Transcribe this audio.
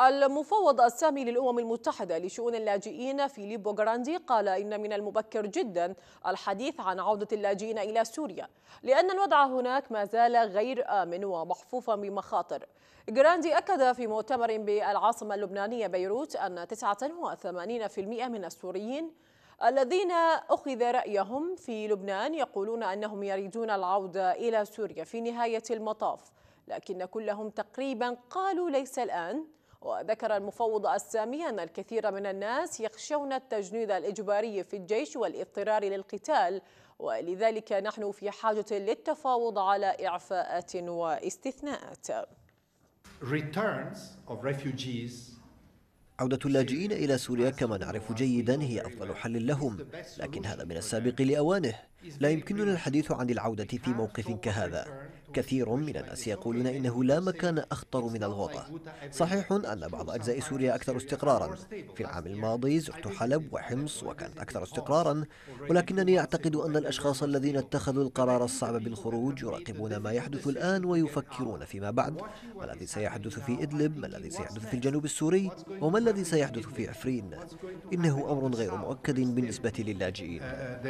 المفوض السامي للأمم المتحدة لشؤون اللاجئين فيليبو جراندي قال إن من المبكر جدا الحديث عن عودة اللاجئين إلى سوريا لأن الوضع هناك ما زال غير آمن ومحفوفا بمخاطر جراندي أكد في مؤتمر بالعاصمة اللبنانية بيروت أن 89% من السوريين الذين أخذ رأيهم في لبنان يقولون أنهم يريدون العودة إلى سوريا في نهاية المطاف لكن كلهم تقريبا قالوا ليس الآن وذكر المفوض السامي أن الكثير من الناس يخشون التجنيد الإجباري في الجيش والاضطرار للقتال ولذلك نحن في حاجة للتفاوض على إعفاءات واستثناءات عودة اللاجئين إلى سوريا كما نعرف جيدا هي أفضل حل لهم لكن هذا من السابق لأوانه لا يمكننا الحديث عن العودة في موقف كهذا كثير من الناس يقولون إنه لا مكان أخطر من الغوطة صحيح أن بعض أجزاء سوريا أكثر استقرارا في العام الماضي زرت حلب وحمص وكانت أكثر استقرارا ولكنني أعتقد أن الأشخاص الذين اتخذوا القرار الصعب بالخروج يراقبون ما يحدث الآن ويفكرون فيما بعد ما الذي سيحدث في إدلب ما الذي سيحدث في الجنوب السوري وما الذي سيحدث في عفرين إنه أمر غير مؤكد بالنسبة للاجئين